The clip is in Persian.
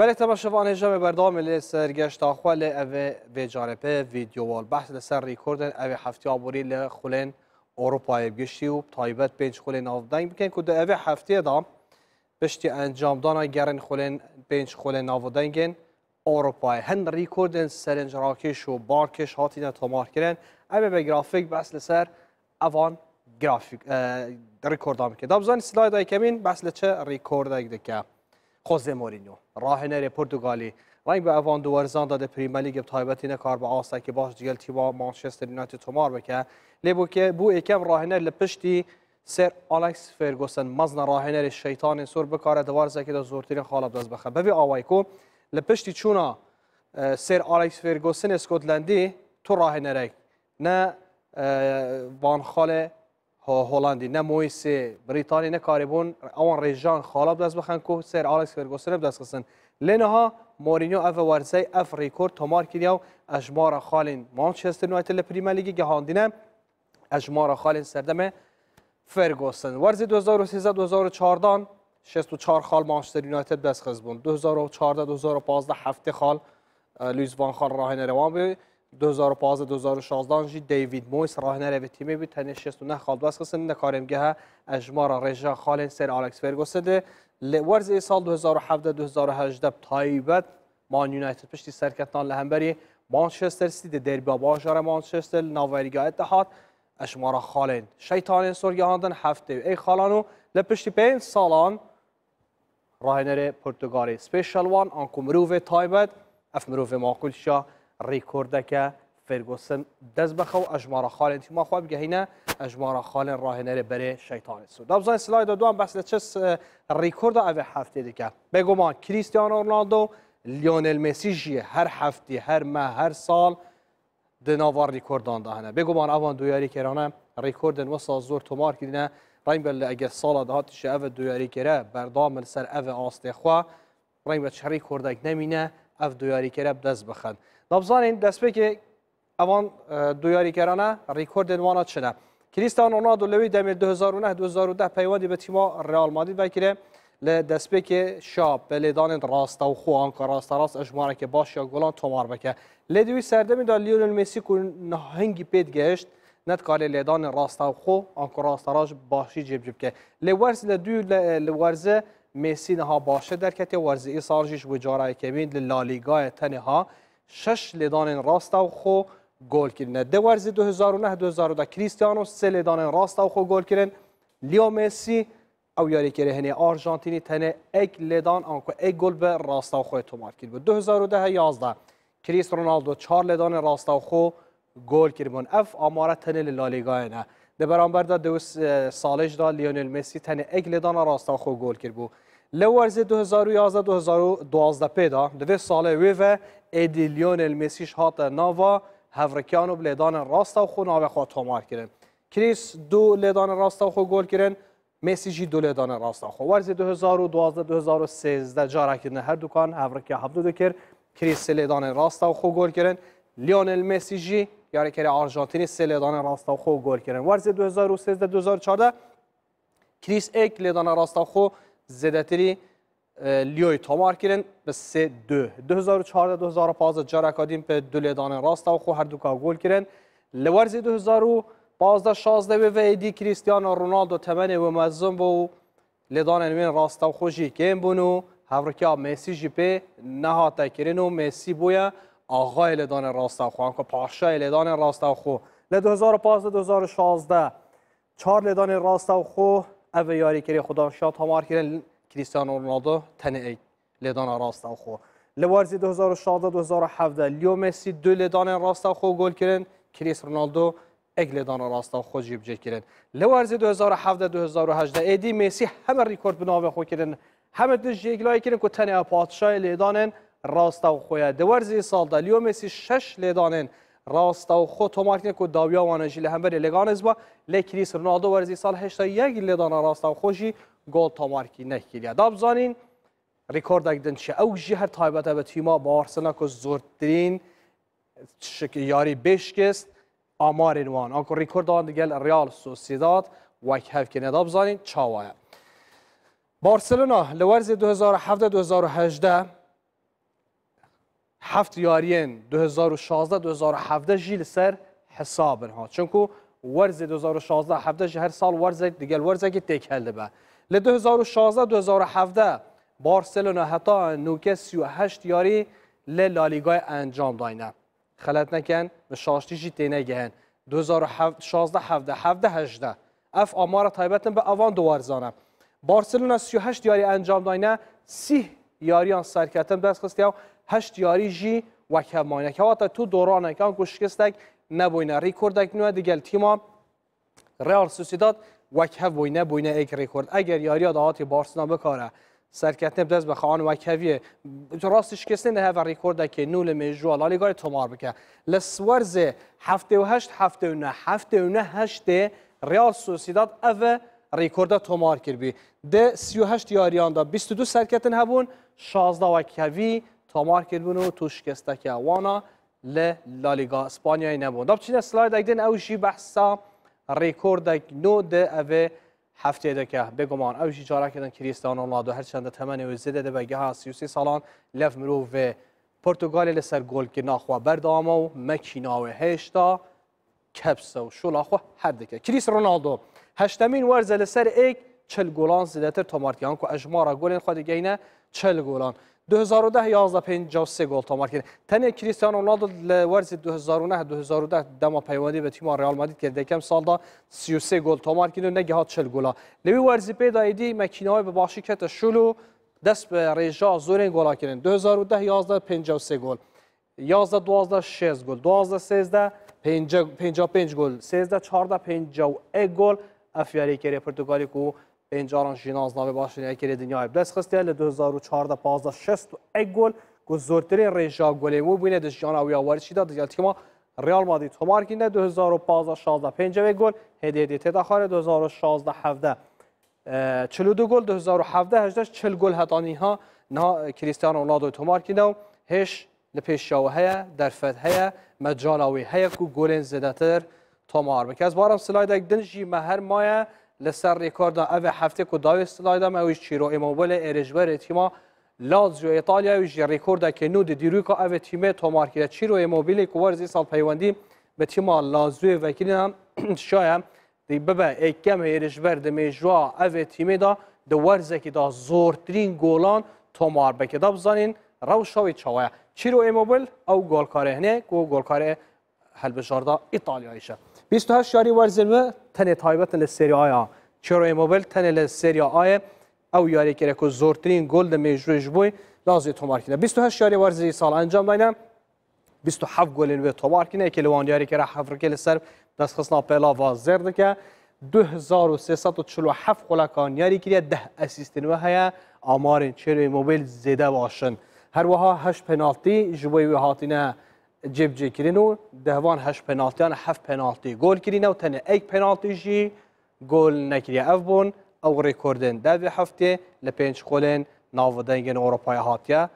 بله تماشاوان هجا به بردام لی سرگشت آخوا او اوه به ویدیو ویدیوال بحث لسر ریکوردن اوی هفته آبوری لی خولین اروپای بگشتی و تایبت پنج خولین آفدنگ بکن که ده هفته هفته دام بشتی انجام دانا گرن خولین پنج خولین آفدنگن اروپای هن ریکوردن سرنج راکش و بارکش هاتی تمار کردن اوی به گرافیک بحث لسر اوان گرافیک ریکورد که دابزان سلاید های کمین بحث لچه ریکورد خوزه مورینیو راهنر پرتغالی رنگ به اوان دوارزان داده پریمیر لیگ تایبتین کار به آسه که باش دیگل تیوا مانشستر یونایتد تمار بکه لیبو که بو یکم راهنر لپشتی سر آلکس فرگوسن مزن راهنر شیطان سور بکاره دوارزه که دا زورترین خالب دست بخه ببی آوائی کو لپشتی چونا سر آلکس فرگوسن اسکوتلندی تو راهنرک نه وان خاله هولندی نه مویسی بریتانی نەکارێبوون ریجان ڕێژان دست سر بخەن سر سێر فرگوسن دست دەستخستن مورینیو مورینیو اف اف اف ریکورد تۆمارکردیا و اجمار خاڵین مانچستر نوایت لە پریمەلیگی گەهاندینە ئەژمارە خاڵین سردمه فرگوسن وەرزی 2013 2014 64 خال مانچستر یونایتد دست بوون 2014 2015 هفته خال لویزبان راه نروان بێ 2015-2016 جی دیوید مویس راهنر و تیمی بود تنه 69 خالد بس قسن نکارمگه ها اجمار رجا خالن سر آلکس فرگوسه لورز ای سال 2017-2018 تایبت مان یونایتد پشتی سرکتنان لهمبری مانچستر سیتی دربی باشار مانچستر ناوریگاه اتحاد اجمار خالن شیطان سرگیاندن هفته ای خالانو لپشتی پین سالان راهنر پرتغالی سپیشل وان آنکو مروف تایبت اف مروف معقول ڕیکۆردەکە فێرگۆسن دەست بەخە و ئەژمارە خاڵێن تیماخوا بگەهینە ئەژمارە خاڵێن ڕاهێنەرە بەرێ شەیتانی سو دابزای سلای دوان بەس لە چەس ڕیکۆردا اه، ئەێ هەفتێ دیکە بێگومان کریسیان ئۆرناالدۆ لیۆنل مسی ژیە هەر هەفتی هەرمە هەر ساڵ دناوار ریکۆرداندا هەنە بێگومان ئەوان دویاری کێرانە ڕیکۆردن وەسا زۆر تۆمارکردە ڕنگبل لە ئەگە ساڵە داهاتیش ئەە دویاریکەرە بەردامن سەر ئەە ئاستێخوا ڕنگ بە چڕی کۆردێک نەمینە ئەف دویاریکەرە دەست بخەن. نبزانین دست که اوان دویاری کرانه ریکورد وانا شده کریستیانو رونالدو لوی دمیر 2009 2010 پیوندی به تیما رئال مادرید وکیره ل که شاب بلدان راست و خو آنکا راست راست اجماره که باش یا گلان تمار بکه لدوی سردمی دار لیونل مسی کو نهنجی پید گشت نت کاری لیدان راست و خو آنکا راست راج باشی جیب جیب که دو ل لورزه مسی نها باشه در کتی ورزی و جارای کمین لالیگا تنها 6 لیدان راست او خو گل کردن دو ورزی 2009 2010 کریستیانو سه لیدان راست او خو گل کردن لیو مسی او یاری که هنی آرژانتینی تنه یک لیدان آنکو یک گل به راست او خو تمار کرد 2010 11 کریس رونالدو 4 لیدان راست او خو گل کرد اف آماره تنه لالیگا نه ده برانبر دو سالش دا لیونل مسی تنه اگل دان راستا خو گل کرد بو لورز 2011 2012 پیدا دو ساله وی و ادی لیونل مسیش هات نوا هفرکیانو بلدان راستا خو ناوه خواه تامار کرن کریس دو لیدان راستا خو گل کرن مسی جی دو لیدان راستا خو ورز 2012 2013 جارا کرن هر دوکان هفرکیا هفته دو کرد کریس لیدان راستا خو گل کرن لیونل مسی جی یاریکری آرژانتینی سه لیدان راستا خو گل کردن ورز 2013 2014 کریس ایک لیدان راستا خو زدتری لیوی تامار کردن به 3 2 2014 2015 جارا کادیم به دو لیدان راستا خو هر دوکا گل کردن لورز 2015 16 و ایدی کریستیانو رونالدو تمنی و مزن بو لیدان نوین راستا خو جی کم بونو هفرکی مسی جی به نهاتا کردن و مسی بویا آغای لدان راستاخو آنکه پاشای لدان راستاخو ل 2015 2016 چهار لدان راستاخو او یاری کری خدا شاد همار کردن کریستیانو رونالدو تنه لدان راستاخو ل ورزی 2016 2017 لیو مسی دو لدان راستاخو گل کردن کریس رونالدو اگ لدان راستاخو جیب کردن ل ورزی 2017 2018 ادی مسی همه ریکورد بناوه خو کردن همه دو جیگلای کردن که تنه پادشاه لدانن راست و خویا دورزی سال لیو مسی شش لیدانن راست و خو تومارتین کو داویا وانجی بر لگان از با لکریس رونالدو ورزی سال هشتا یک لیدان راستا او خوشی گل مارکی نکیلیا اداب زانین ریکورد اگدن چه او جی هر تایبت به تیما با آرسنال که زورترین یاری بشکست آمار انوان آنکو ریکورد آن دیگل ریال سوسیداد وک هف که نداب زانین وای بارسلونا لورز 2017 2018 هفت یارین 2016 2017 جیل سر حسابن ها چونکو ورز 2016 17 هر سال ورز دیگه ورز که تکل به ل 2016 2017 بارسلونا هتا نوکه 38 یاری ل لالیگا انجام داینه خلط نکن به شاشتی جی تینه گهن 2016 17 17 18 اف آمار تایبتن به اوان دو ورزانه بارسلونا 38 یاری انجام داینه 30 یاریان سرکتن بس خستیاو هەشت که وەکەمانەکەواتە تو دوران دۆڕانەکان نبوینه ریکورد اک نوه دیگل تیما ڕال سوسیدات وەک هەف بوینه ایک ریکورد اگر یاری ها داهاتی بارسنا بکاره سرکت دەست بە خان وەکەویە ڕاستی شکستن لە هەە ڕیکۆردەکە نو لە مێژووە لالیگاری تۆمار بکە و هشت هفته و هەشت هفته و نە هەفتێ و نە هەشتێ ده سی و هشت یاریان ده بیست و دو سرکت نه بون 16 وەکەوی تۆمارکرد توش و که وانا لالیگا اسپانیایی نەبوون ده سلایدەکدن ئەوشی بەحسا بحثا ریکورد دە ئەێ کردن بگومان ئەوشی هرچند تمنی و هەرچەندە ده بگه ها سیوسی و لەف لسر پرتگالی که گۆلکی ناخوا بەردامە و مکیناو هشتا کپس و ده که کریس رونالدو هشتمین ورزه لسر ایک چل تر زیدەتر که و گولین خود گینه چل گولان. 2010 11 53 گل تو کرد تنه کریستیانو رونالدو ورز 2009 2010 دما پیوندی به تیم رئال مادید کرد یکم سالدا 33 گل تو کرد نه گهات ها 40 گلا لوی ورز پیدا ایدی مکینای به باشی کته شلو دست به رجا زورین گلا کردن 2010 11 53 گل 11 12 6 گل 12 13 55 گل 13 14 51 گل افیاری کری پرتغالی کو اینجا رو آنا باش که دنیابل خستی ۲۴۶ و اک گل گ زورره رژاب گلله او بینه جانناوی آور چیدادگه که ما ریال مادی تومکی نه ۲ 2015 16 پ گل هدیدی تداخ ۲ 2016۷ چهلو و گل ۲۷ه چه گل هانی ها نه کلیسیان اولا و توارکی نه هش پیشاهه در فهه وجان آوی ه کو گلین زدتر تمار که ازبار صللاید ا دجی محر مایه. li ser rekorda ev heftek û davê silayda me wî çîro Immobile êrêjberê tîma Lazio Îtalya ji rekordekê nû di dîrûka evê tîmê tomarkiye çîro Immobile ku werzî sal peywendî bi tîma Lazioê vekîlînan şaye دی ببه ایکم هیرشور د میجوا او تیمه دا د ورزکی دا زورترین گولان تومار بکه دا بزانین رو شاوی چاوه چیرو ایموبل او گولکاره هنه گو گولکاره هلبجاردا ایتالیایشه 28 شاری ورزن تنه تایبتن لسری آیا چرا ایموبل تنه لسری آیا او یاری کرده که زورترین گل ده میجوش بوی لازی تومار کنه 28 شاری ورزی سال انجام داینه 27 گلین به تومار کنه که لوان یاری کرده حفرکه لسر دست خصنا پیلا وازر ده که 2347 خلاکان یاری کرده 10 اسیستین و هیا آمارین چرا ایموبل زیده باشن هر وها 8 پنالتی جبوی هاتینه جیب جی کرین و دهوان هشت پنالتیان هفت پنالتی گل کرین و تنه ایک پنالتی جی گل نکری اف بون او ریکوردن دوی هفته لپنج قولن ناودنگن اروپای هاتیه